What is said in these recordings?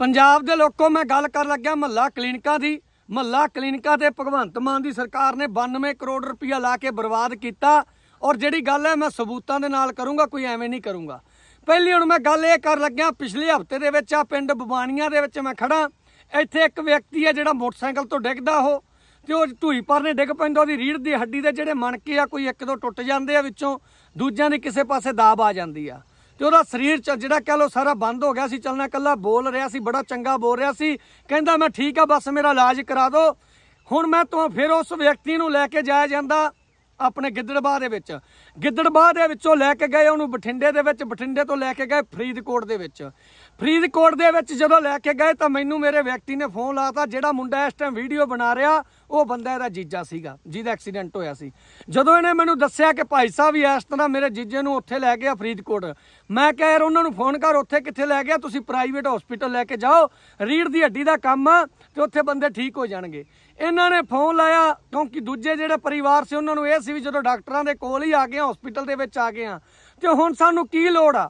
ਪੰਜਾਬ ਦੇ ਲੋਕੋ ਮੈਂ ਗੱਲ ਕਰਨ ਲੱਗਿਆ ਮੱਲਾ ਕਲੀਨਿਕਾਂ ਦੀ ਮੱਲਾ ਕਲੀਨਿਕਾਂ ਤੇ ਭਗਵੰਤ ਮਾਨ ਦੀ ਸਰਕਾਰ ਨੇ 92 ਕਰੋੜ ਰੁਪਇਆ ਲਾ ਕੇ ਬਰਬਾਦ ਕੀਤਾ ਔਰ ਜਿਹੜੀ ਗੱਲ ਹੈ ਮੈਂ ਸਬੂਤਾਂ ਦੇ ਨਾਲ ਕਰੂੰਗਾ ਕੋਈ ਐਵੇਂ ਨਹੀਂ ਕਰੂੰਗਾ ਪਹਿਲੀ ਹੁਣ ਮੈਂ ਗੱਲ ਇਹ ਕਰਨ ਲੱਗਿਆ ਪਿਛਲੇ ਹਫਤੇ ਦੇ ਵਿੱਚ ਆ ਪਿੰਡ ਬਵਾਨੀਆਂ ਦੇ ਵਿੱਚ ਮੈਂ ਖੜਾ ਇੱਥੇ ਇੱਕ ਵਿਅਕਤੀ ਹੈ ਜਿਹੜਾ ਮੋਟਰਸਾਈਕਲ ਤੋਂ ਡਿੱਗਦਾ ਉਹ ਤੇ ਉਹ ਧੂਈ ਪਰ ਨੇ ਡਿੱਗ ਪੈਂਦਾ ਉਹਦੀ ਰੀੜ ਦੀ ਹੱਡੀ ਦੇ ਜਿਹੜੇ ਮਣਕੇ ਆ ਕੋਈ ਇੱਕ ਦੋ ਟੁੱਟ ਜਾਂਦੇ ਆ ਵਿੱਚੋਂ ਦੂਜਿਆਂ ਦੇ ਕਿਸੇ ਪਾਸੇ ਦਾਬ ਆ ਜਾਂਦੀ ਆ ਤੇ ਉਹਦਾ ਸਰੀਰ ਜਿਹੜਾ ਕਹ ਲੋ ਸਾਰਾ ਬੰਦ ਹੋ ਗਿਆ ਸੀ ਚੱਲਣਾ ਕੱਲਾ ਬੋਲ ਰਿਹਾ ਸੀ ਬੜਾ ਚੰਗਾ ਬੋਲ ਰਿਹਾ ਸੀ ਕਹਿੰਦਾ ਮੈਂ ਠੀਕ ਆ ਬਸ ਮੇਰਾ ਇਲਾਜ ਕਰਾ ਦਿਓ ਹੁਣ ਮੈਂ ਤੋਂ ਫਿਰ ਉਸ ਵਿਅਕਤੀ ਨੂੰ ਲੈ ਕੇ ਜਾਇਆ ਜਾਂਦਾ ਆਪਣੇ ਗਿੱਦੜਬਾਹ ਦੇ ਵਿੱਚ ਗਿੱਦੜਬਾਹ ਦੇ ਵਿੱਚੋਂ ਲੈ ਕੇ ਗਏ ਉਹਨੂੰ ਬਠਿੰਡੇ ਦੇ ਵਿੱਚ ਬਠਿੰਡੇ ਤੋਂ ਲੈ ਕੇ ਗਏ ਫਰੀਦਕੋਟ ਦੇ ਵਿੱਚ ਫਰੀਦਕੋਟ ਦੇ ਵਿੱਚ ਜਦੋਂ ਲੈ ਕੇ ਗਏ ਤਾਂ ਮੈਨੂੰ ਮੇਰੇ ਵਿਅਕਤੀ ਨੇ ਫੋਨ ਲਾਤਾ ਜਿਹੜਾ ਮੁੰਡਾ ਇਸ ਟਾਈਮ ਵੀਡੀਓ ਬਣਾ ਰਿਹਾ ਉਹ ਬੰਦਾ ਇਹਦਾ ਜੀਜਾ ਸੀਗਾ ਜਿਹਦਾ ਐਕਸੀਡੈਂਟ ਹੋਇਆ ਸੀ ਜਦੋਂ ਇਹਨੇ ਮੈਨੂੰ ਦੱਸਿਆ ਕਿ ਭਾਈ ਸਾਹਿਬ ਇਸ ਤਰ੍ਹਾਂ ਮੇਰੇ ਜੀਜੇ ਨੂੰ ਉੱਥੇ ਲੈ ਗਿਆ ਫਰੀਦਕੋਟ ਮੈਂ ਕਿਹਾ ਯਾਰ ਉਹਨਾਂ ਨੂੰ ਫੋਨ ਕਰ ਉੱਥੇ ਕਿੱਥੇ ਲੈ ਗਿਆ ਤੁਸੀਂ ਪ੍ਰਾਈਵੇਟ ਹਸਪੀਟਲ ਲੈ ਕੇ ਜਾਓ ਰੀੜ ਦੀ ਹੱਡੀ ਦਾ ਕੰਮ ਆ ਤੇ ਉੱਥੇ ਬੰਦੇ ਠੀਕ ਹੋ ਜਾਣਗੇ ਇਹਨਾਂ ਨੇ ਫੋਨ ਲਾਇਆ ਕਿਉਂਕਿ ਦੂਜੇ ਜਿਹੜੇ ਪਰਿਵਾਰ ਸੀ ਉਹਨਾਂ ਨੂੰ ਇਹ ਸੀ ਵੀ ਜਦੋਂ ਡਾਕਟਰਾਂ ਦੇ ਕੋਲ ਹੀ ਆ ਗਏ ਹਸਪੀਟਲ ਦੇ ਵਿੱਚ ਆ ਗਏ ਆ ਤੇ ਹੁਣ ਸਾਨੂੰ ਕੀ ਲੋੜ ਆ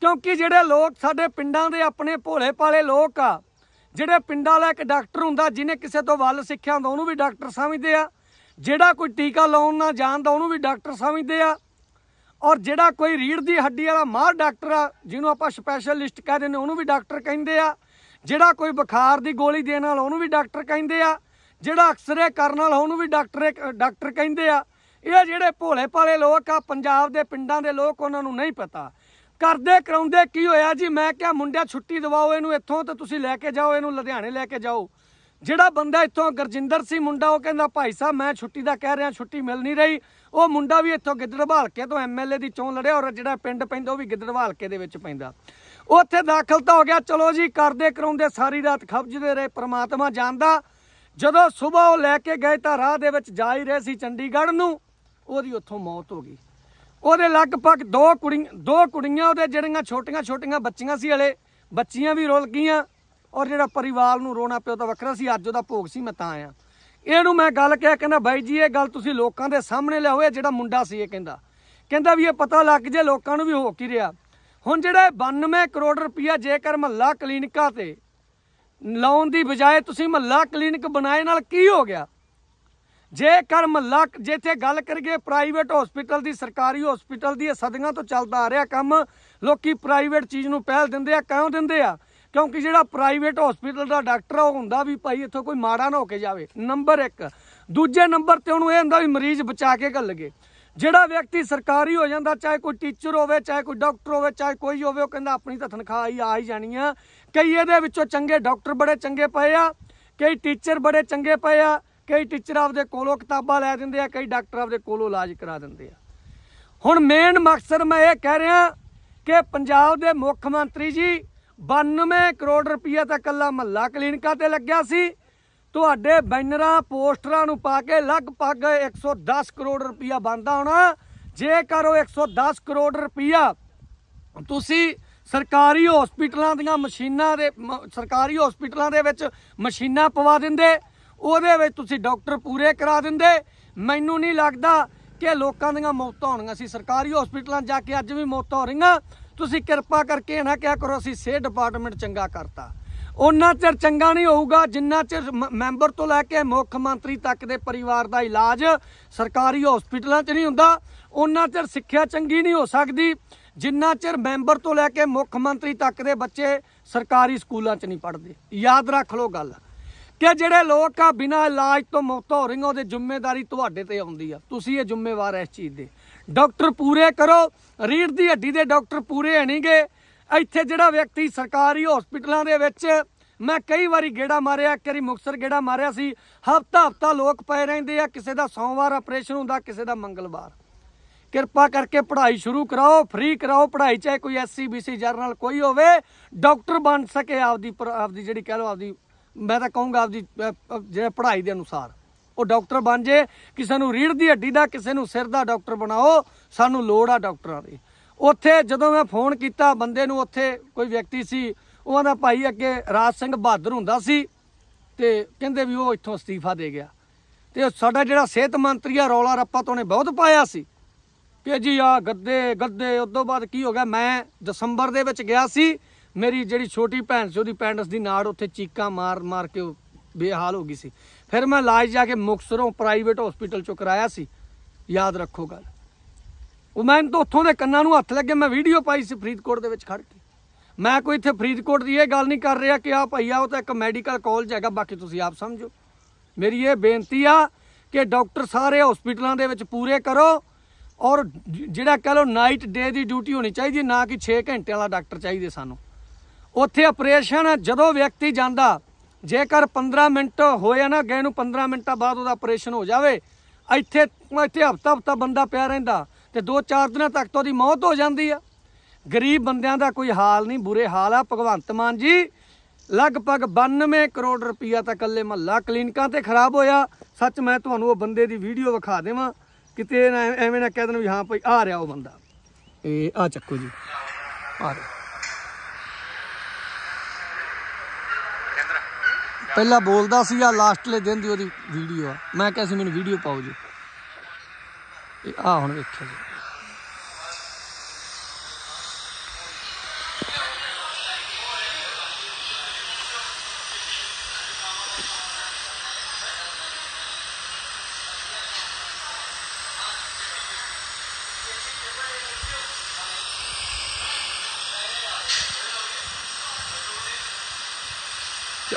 ਕਿਉਂਕਿ ਜਿਹੜੇ ਲੋਕ ਸਾਡੇ ਪਿੰਡਾਂ ਦੇ ਆਪਣੇ ਭੋਲੇ ਪਾਲੇ ਲੋਕ ਆ ਜਿਹੜੇ ਪਿੰਡਾਂ ਵਾਲਾ ਇੱਕ ਡਾਕਟਰ ਹੁੰਦਾ ਜਿਹਨੇ ਕਿਸੇ ਤੋਂ ਵੱਲ ਸਿੱਖਿਆ ਹੁੰਦਾ ਉਹਨੂੰ ਵੀ ਡਾਕਟਰ ਸਮਝਦੇ ਆ ਜਿਹੜਾ ਕੋਈ ਟੀਕਾ ਲਾਉਣ ਨਾ ਜਾਣਦਾ ਉਹਨੂੰ ਵੀ ਡਾਕਟਰ ਸਮਝਦੇ ਆ ਔਰ ਜਿਹੜਾ ਕੋਈ ਰੀੜ ਦੀ ਹੱਡੀ ਵਾਲਾ ਮਾਹਰ ਡਾਕਟਰ ਆ ਜਿਹਨੂੰ ਆਪਾਂ ਸਪੈਸ਼ਲਿਸਟ ਕਹਿੰਦੇ ਨੇ ਉਹਨੂੰ ਵੀ ਡਾਕਟਰ ਕਹਿੰਦੇ ਆ ਜਿਹੜਾ ਕੋਈ ਬੁਖਾਰ ਦੀ ਗੋਲੀ ਦੇਣ ਨਾਲ ਉਹਨੂੰ ਵੀ ਡਾਕਟਰ ਕਹਿੰਦੇ ਆ ਜਿਹੜਾ ਐਕਸਰੇ ਕਰਨ ਨਾਲ ਉਹਨੂੰ ਵੀ ਡਾਕਟਰ ਡਾਕਟਰ ਕਹਿੰਦੇ ਆ ਇਹ ਜਿਹੜੇ ਭੋਲੇ ਭਾਲੇ ਲੋਕ ਆ ਪੰਜਾਬ ਦੇ ਪਿੰਡਾਂ ਦੇ ਲੋਕ ਉਹਨਾਂ ਨੂੰ ਨਹੀਂ ਪਤਾ ਕਰਦੇ ਕਰਾਉਂਦੇ ਕੀ ਹੋਇਆ ਜੀ ਮੈਂ ਕਿਹਾ ਮੁੰਡਿਆ ਛੁੱਟੀ ਦਿਵਾਓ ਇਹਨੂੰ ਇੱਥੋਂ ਤੇ ਤੁਸੀਂ ਲੈ ਕੇ ਜਾਓ ਇਹਨੂੰ ਲੁਧਿਆਣੇ ਲੈ ਕੇ ਜਾਓ ਜਿਹੜਾ ਬੰਦਾ ਇੱਥੋਂ ਗਰਜਿੰਦਰ ਸੀ ਮੁੰਡਾ ਉਹ ਕਹਿੰਦਾ ਭਾਈ ਸਾਹਿਬ ਮੈਂ ਛੁੱਟੀ ਦਾ ਕਹਿ ਰਿਹਾ ਛੁੱਟੀ ਮਿਲ ਨਹੀਂ ਰਹੀ ਉਹ ਮੁੰਡਾ ਵੀ ਇੱਥੋਂ ਗਿੱਦੜਵਾਲ ਕੇ ਤੋਂ ਐਮਐਲਏ ਦੀ ਚੋਣ ਲੜਿਆ ਔਰ ਜਿਹੜਾ ਪਿੰਡ ਪੈਂਦਾ ਉਹ ਵੀ ਗਿੱਦੜਵਾਲ ਕੇ ਦੇ ਵਿੱਚ ਪੈਂਦਾ ਉੱਥੇ ਦਾਖਲ ਤਾਂ ਹੋ ਗਿਆ ਚਲੋ ਜੀ ਕਰਦੇ ਕਰਾਉਂਦੇ ਸਾਰੀ ਰਾਤ ਖਬਜਦੇ ਰਹੇ ਪ੍ਰਮਾਤਮਾ ਜਾਣਦਾ ਜਦੋਂ ਸਵੇਰ ਉਹ ਲੈ ਕੇ ਗਏ ਤਾਂ ਰਾਹ ਦੇ ਵਿੱਚ ਜਾ ਹੀ ਰਹੇ ਸੀ ਚੰਡੀਗੜ੍ਹ ਨੂੰ ਉਹਦੀ ਉੱਥੋਂ ਮੌਤ ਹੋ ਗਈ ਉਹਦੇ ਲਗਭਗ ਦੋ ਕੁੜੀ ਦੋ ਕੁੜੀਆਂ ਉਹਦੇ ਜਿਹੜੀਆਂ ਛੋਟੀਆਂ ਛੋਟੀਆਂ ਬੱਚੀਆਂ ਸੀ ਹਲੇ ਬੱਚੀਆਂ ਵੀ ਰੁਲ ਗਈਆਂ ਔਰ ਜਿਹੜਾ ਪਰਿਵਾਰ ਨੂੰ ਰੋਣਾ ਪਿਆ ਤਾਂ ਵੱਖਰਾ ਸੀ ਅੱਜ ਉਹਦਾ ਭੋਗ ਸੀ ਮੈਂ ਤਾਂ ਆਇਆ ਇਹਨੂੰ ਮੈਂ ਗੱਲ ਕਿਹਾ ਕਹਿੰਦਾ ਬਾਈ ਜੀ ਇਹ ਗੱਲ ਤੁਸੀਂ ਲੋਕਾਂ ਦੇ ਸਾਹਮਣੇ ਲਿਆਓ ਇਹ ਜਿਹੜਾ ਮੁੰਡਾ ਸੀ ਇਹ ਕਹਿੰਦਾ ਕਹਿੰਦਾ ਵੀ ਇਹ ਪਤਾ ਲੱਗ ਜੇ ਲੋਕਾਂ ਨੂੰ ਵੀ ਹੋ ਕੀ ਰਿਹਾ ਹੁਣ ਜਿਹੜਾ 92 ਕਰੋੜ ਰੁਪਇਆ ਜੇਕਰ ਮਹੱਲਾ ਕਲੀਨਿਕਾਂ ਤੇ ਲਾਉਣ ਦੀ ਬਜਾਏ ਤੁਸੀਂ ਮਹੱਲਾ ਕਲੀਨਿਕ ਬਣਾਏ ਨਾਲ ਕੀ ਹੋ ਗਿਆ ਜੇਕਰ ਮਲਕ ਜਿੱਥੇ ਗੱਲ ਕਰੀਏ ਪ੍ਰਾਈਵੇਟ ਹਸਪੀਟਲ ਦੀ ਸਰਕਾਰੀ ਹਸਪੀਟਲ ਦੀ ਸਦੀਆਂ ਤੋਂ ਚੱਲਦਾ ਆ ਰਿਹਾ ਕੰਮ ਲੋਕੀ ਪ੍ਰਾਈਵੇਟ ਚੀਜ਼ ਨੂੰ ਪਹਿਲ ਦਿੰਦੇ ਆ ਕਿਉਂ ਦਿੰਦੇ ਆ ਕਿਉਂਕਿ ਜਿਹੜਾ ਪ੍ਰਾਈਵੇਟ ਹਸਪੀਟਲ ਦਾ ਡਾਕਟਰ ਉਹ ਹੁੰਦਾ ਵੀ ਭਾਈ ਇੱਥੋਂ ਕੋਈ ਮਾੜਾ ਨਾ ਹੋ ਕੇ ਜਾਵੇ ਨੰਬਰ 1 ਦੂਜੇ ਨੰਬਰ ਤੇ ਉਹਨੂੰ ਇਹ ਹੁੰਦਾ ਵੀ ਮਰੀਜ਼ ਬਚਾ ਕੇ ਘੱਲਗੇ ਜਿਹੜਾ ਵਿਅਕਤੀ ਸਰਕਾਰੀ ਹੋ ਜਾਂਦਾ ਚਾਹੇ ਕੋਈ ਟੀਚਰ ਹੋਵੇ ਚਾਹੇ ਕੋਈ ਡਾਕਟਰ ਹੋਵੇ ਚਾਹੇ ਕੋਈ ਹੋਵੇ ਉਹ ਕਹਿੰਦਾ ਆਪਣੀ ਤਾਂ ਤਨਖਾਹ ਹੀ ਆ ਹੀ ਜਾਣੀ ਆ ਕਈ ਇਹਦੇ ਵਿੱਚੋਂ ਚੰਗੇ ਡਾਕਟਰ ਬੜੇ ਚੰਗੇ ਪਏ ਆ ਕਈ ਟੀਚਰ ਬੜੇ ਚੰਗੇ ਪਏ ਆ ਕਈ ਟੀਚਰ ਆਪਦੇ ਕੋਲੋਂ ਕਿਤਾਬਾਂ ਲੈ ਦਿੰਦੇ ਆ ਕਈ ਡਾਕਟਰ ਆਪਦੇ ਕੋਲੋਂ ਇਲਾਜ ਕਰਾ ਦਿੰਦੇ ਆ ਹੁਣ ਮੇਨ ਮਕਸਦ ਮੈਂ ਇਹ ਕਹਿ ਰਿਹਾ ਕਿ ਪੰਜਾਬ ਦੇ ਮੁੱਖ ਮੰਤਰੀ ਜੀ 92 ਕਰੋੜ ਰੁਪਏ ਤਾਂ ਕੱਲਾ ਮਹੱਲਾ ਕਲੀਨਿਕਾਂ ਤੇ ਲੱਗਿਆ ਸੀ ਤੁਹਾਡੇ ਬੈਨਰਾਂ ਪੋਸਟਰਾਂ ਨੂੰ ਪਾ ਕੇ ਲਗਭਗ 110 ਕਰੋੜ ਰੁਪਇਆ ਬੰਦਾ ਹੋਣਾ ਜੇਕਰ ਉਹ 110 ਕਰੋੜ ਰੁਪਇਆ ਤੁਸੀਂ ਸਰਕਾਰੀ ਹਸਪੀਟਲਾਂ ਦੀਆਂ ਮਸ਼ੀਨਾਂ ਦੇ ਸਰਕਾਰੀ ਹਸਪੀਟਲਾਂ ਦੇ ਵਿੱਚ ਮਸ਼ੀਨਾਂ ਪਵਾ ਦਿੰਦੇ ਉਹਦੇ ਵਿੱਚ ਤੁਸੀਂ ਡਾਕਟਰ ਪੂਰੇ ਕਰਾ ਦਿੰਦੇ ਮੈਨੂੰ ਨਹੀਂ ਲੱਗਦਾ ਕਿ ਲੋਕਾਂ ਦੀਆਂ ਮੌਤਾਂ ਹੋਣੀਆਂ ਸੀ ਸਰਕਾਰੀ ਹਸਪੀਟਲਾਂ ਜਾ ਕੇ ਅੱਜ ਵੀ ਮੌਤਾਂ ਹੋ ਰਹੀਆਂ ਤੁਸੀਂ ਕਿਰਪਾ ਕਰਕੇ ਨਾ ਕਿਹਾ ਕਰੋ ਅਸੀਂ ਸਿਹਤ ਡਿਪਾਰਟਮੈਂਟ ਚੰਗਾ ਕਰਤਾ ਉਹਨਾਂ ਚਿਰ ਚੰਗਾ ਨਹੀਂ ਹੋਊਗਾ ਜਿੰਨਾ ਚਿਰ ਮੈਂਬਰ ਤੋਂ ਲੈ ਕੇ ਮੁੱਖ ਮੰਤਰੀ ਤੱਕ ਦੇ ਪਰਿਵਾਰ ਦਾ ਇਲਾਜ ਸਰਕਾਰੀ ਹਸਪੀਟਲਾਂ 'ਚ ਨਹੀਂ ਹੁੰਦਾ ਉਹਨਾਂ ਚਿਰ ਸਿੱਖਿਆ ਚੰਗੀ ਨਹੀਂ ਹੋ ਸਕਦੀ ਜਿੰਨਾ ਚਿਰ ਮੈਂਬਰ ਤੋਂ ਲੈ ਕੇ ਮੁੱਖ ਮੰਤਰੀ ਤੱਕ ਦੇ ਬੱਚੇ ਸਰਕਾਰੀ ਸਕੂਲਾਂ 'ਚ ਨਹੀਂ ਪੜ੍ਹਦੇ ਯਾਦ ਰੱਖ ਲਓ ਗੱਲ ਕਿ ਜਿਹੜੇ ਲੋਕ ਆ ਬਿਨਾ ਇਲਾਜ ਤੋਂ ਮੌਤ ਹੋ ਰਹੀਆਂ ਉਹਦੇ ਜ਼ਿੰਮੇਵਾਰੀ ਤੁਹਾਡੇ ਤੇ ਆਉਂਦੀ ਆ ਤੁਸੀਂ ਇਹ ਜ਼ਿੰਮੇਵਾਰ ਇਸ ਚੀਜ਼ ਦੇ ਡਾਕਟਰ ਪੂਰੇ ਕਰੋ ਰੀੜ ਦੀ ਹੱਡੀ ਦੇ ਡਾਕਟਰ ਪੂਰੇ ਨਹੀਂਗੇ ਇੱਥੇ ਜਿਹੜਾ ਵਿਅਕਤੀ ਸਰਕਾਰੀ ਹਸਪੀਟਲਾਂ ਦੇ ਵਿੱਚ ਮੈਂ ਕਈ ਵਾਰੀ ਗੇੜਾ ਮਾਰਿਆ ਇੱਕ ਵਾਰੀ ਮੁਕਸਰ ਗੇੜਾ ਮਾਰਿਆ ਸੀ ਹਫਤਾ ਹਫਤਾ ਲੋਕ ਪਏ ਰਹਿੰਦੇ ਆ ਕਿਸੇ ਦਾ ਸੋਮਵਾਰ ਆਪਰੇਸ਼ਨ ਹੁੰਦਾ ਕਿਸੇ ਦਾ ਮੰਗਲਵਾਰ ਕਿਰਪਾ ਕਰਕੇ ਪੜ੍ਹਾਈ ਸ਼ੁਰੂ ਕਰਾਓ ਫ੍ਰੀ ਕਰਾਓ ਪੜ੍ਹਾਈ ਚਾਹੇ ਕੋਈ ਐਸਸੀ ਬੀਸੀ ਜਰਨਲ ਕੋਈ ਹੋਵੇ ਡਾਕਟਰ ਬਣ ਸਕੇ ਆਪਦੀ ਆਪਦੀ ਜਿਹੜੀ ਕਹਿ ਲਓ ਆਪਦੀ ਮੈਂ ਤਾਂ ਕਹੂੰਗਾ ਆਪਦੀ ਜਿਹੜਾ ਪੜ੍ਹਾਈ ਦੇ ਅਨੁਸਾਰ ਉਹ ਡਾਕਟਰ ਬਣ ਜੇ ਕਿਸੇ ਨੂੰ ਰੀੜ ਦੀ ਹੱਡੀ ਦਾ ਕਿਸੇ ਨੂੰ ਸਿਰ ਦਾ ਡਾਕਟਰ ਬਣਾਓ ਸਾਨੂੰ ਲੋੜ ਆ ਡਾਕਟਰਾਂ ਦੀ ਉੱਥੇ ਜਦੋਂ ਮੈਂ ਫੋਨ ਕੀਤਾ ਬੰਦੇ ਨੂੰ ਉੱਥੇ ਕੋਈ ਵਿਅਕਤੀ ਸੀ ਉਹਨਾਂ ਦਾ ਭਾਈ ਅੱਗੇ ਰਾਜ ਸਿੰਘ ਬਹਾਦਰ ਹੁੰਦਾ ਸੀ ਤੇ ਕਹਿੰਦੇ ਵੀ ਉਹ ਇੱਥੋਂ ਅਸਤੀਫਾ ਦੇ ਗਿਆ ਤੇ ਸਾਡਾ ਜਿਹੜਾ ਸਿਹਤ ਮੰਤਰੀ ਆ ਰੌਲਾ ਰੱਪਾ ਤੋਂ ਨੇ ਬਹੁਤ ਪਾਇਆ ਸੀ ਕਿ ਜੀ ਆ ਗੱਦੇ ਗੱਦੇ ਉਸ ਤੋਂ ਬਾਅਦ ਕੀ ਹੋ ਗਿਆ ਮੈਂ ਦਸੰਬਰ ਦੇ ਵਿੱਚ ਗਿਆ ਸੀ ਮੇਰੀ ਜਿਹੜੀ ਛੋਟੀ ਭੈਣ ਸੀ ਉਹਦੀ ਪੈਂਡਸ ਦੀ ਨਾੜ ਉੱਥੇ ਚੀਕਾਂ ਮਾਰ ਮਾਰ ਕੇ ਬੇਹਾਲ ਹੋ ਗਈ ਸੀ ਫਿਰ ਮੈਂ ਇਲਾਜ ਜਾ ਕੇ ਮੁਕਸਰੋਂ ਪ੍ਰਾਈਵੇਟ ਹਸਪੀਟਲ ਚੋਂ ਕਰਾਇਆ ਸੀ ਯਾਦ ਰੱਖੋ ਗੱਲ ਉਹ ਮੈਂ ਤਾਂ ਉੱਥੋਂ ਦੇ ਕੰਨਾਂ ਨੂੰ ਹੱਥ ਲੱਗੇ ਮੈਂ ਵੀਡੀਓ ਪਾਈ ਸੀ ਫਰੀਦਕੋਟ ਦੇ ਵਿੱਚ ਖੜ ਕੇ ਮੈਂ ਕੋਈ ਇੱਥੇ ਫਰੀਦਕੋਟ ਦੀ ਇਹ ਗੱਲ ਨਹੀਂ ਕਰ ਰਿਹਾ ਕਿ ਆ ਭਈਆ ਉਹ ਤਾਂ ਇੱਕ ਮੈਡੀਕਲ ਕਾਲਜ ਹੈਗਾ ਬਾਕੀ ਤੁਸੀਂ ਆਪ ਸਮਝੋ ਮੇਰੀ ਇਹ ਬੇਨਤੀ ਆ ਕਿ ਡਾਕਟਰ ਸਾਰੇ ਹਸਪੀਟਲਾਂ ਦੇ ਵਿੱਚ ਪੂਰੇ ਕਰੋ ਔਰ ਜਿਹੜਾ ਕਹ ਲੋ ਨਾਈਟ ਡੇ ਦੀ ਡਿਊਟੀ ਹੋਣੀ ਚਾਹੀਦੀ ਨਾ ਕਿ 6 ਘੰਟੇ ਵਾਲਾ ਡਾਕਟਰ ਚਾਹੀਦੇ ਸਾਨੂੰ ਉੱਥੇ ਆਪਰੇਸ਼ਨ ਜਦੋਂ ਵਿਅਕਤੀ ਜਾਂਦਾ ਜੇਕਰ 15 ਮਿੰਟ ਹੋਏ ਨਾ ਗਏ ਨੂੰ 15 ਮਿੰਟਾਂ ਬਾਅਦ ਉਹਦਾ ਆਪਰੇਸ਼ਨ ਹੋ ਜਾਵੇ ਇੱਥੇ ਇੱਥੇ ਹਫਤਾ ਹਫਤਾ ਬੰਦਾ ਪਿਆ ਰਹਿੰਦਾ ਤੇ 2-4 ਦਿਨਾਂ ਤੱਕ ਤੋਂ ਦੀ ਮੌਤ ਹੋ ਜਾਂਦੀ ਆ ਗਰੀਬ ਬੰਦਿਆਂ ਦਾ ਕੋਈ ਹਾਲ ਨਹੀਂ ਬੁਰੇ ਹਾਲ ਆ ਭਗਵੰਤ ਮਾਨ ਜੀ ਲਗਭਗ 92 ਕਰੋੜ ਰੁਪਈਆ ਤਾਂ ਕੱਲੇ ਮਹੱਲਾ ਕਲੀਨਿਕਾਂ ਤੇ ਖਰਾਬ ਹੋਇਆ ਸੱਚ ਮੈਂ ਤੁਹਾਨੂੰ ਉਹ ਬੰਦੇ ਦੀ ਵੀਡੀਓ ਵਿਖਾ ਦੇਵਾਂ ਕਿਤੇ ਐਵੇਂ ਨਾ ਕਹਿ ਦੇਣ ਵੀ ਹਾਂ ਭਈ ਆ ਰਿਹਾ ਉਹ ਬੰਦਾ ਇਹ ਆ ਚੱਕੋ ਜੀ ਆ ਰਿਹਾ ਪਹਿਲਾਂ ਬੋਲਦਾ ਸੀ ਆ ਲਾਸਟਲੇ ਦਿਨ ਦੀ ਉਹਦੀ ਵੀਡੀਓ ਆ ਮੈਂ ਕਿਹਾ ਸੀ ਮੈਨੂੰ ਵੀਡੀਓ ਪਾਓ ਜੀ ਇਹ ਆ ਹੁਣ ਵੇਖਿਆ ਜੀ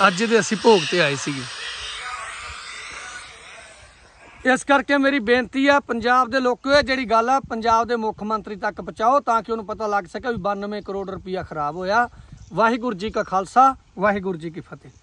ਅੱਜ ਦੇ ਅਸੀਂ ਭੋਗ ਤੇ ਆਏ ਸੀਗੇ ਇਸ ਕਰਕੇ ਮੇਰੀ ਬੇਨਤੀ ਆ ਪੰਜਾਬ ਦੇ ਲੋਕੋ ਇਹ ਜਿਹੜੀ ਗੱਲ ਆ ਪੰਜਾਬ ਦੇ ਮੁੱਖ ਮੰਤਰੀ ਤੱਕ ਪਹੁੰਚਾਓ ਤਾਂ ਕਿ ਉਹਨੂੰ ਪਤਾ ਲੱਗ ਸਕੇ ਵੀ 92 ਕਰੋੜ ਰੁਪਇਆ ਖਰਾਬ ਹੋਇਆ ਵਾਹਿਗੁਰੂ ਜੀ ਕਾ ਖਾਲਸਾ ਵਾਹਿਗੁਰੂ ਜੀ ਕੀ ਫਤਿਹ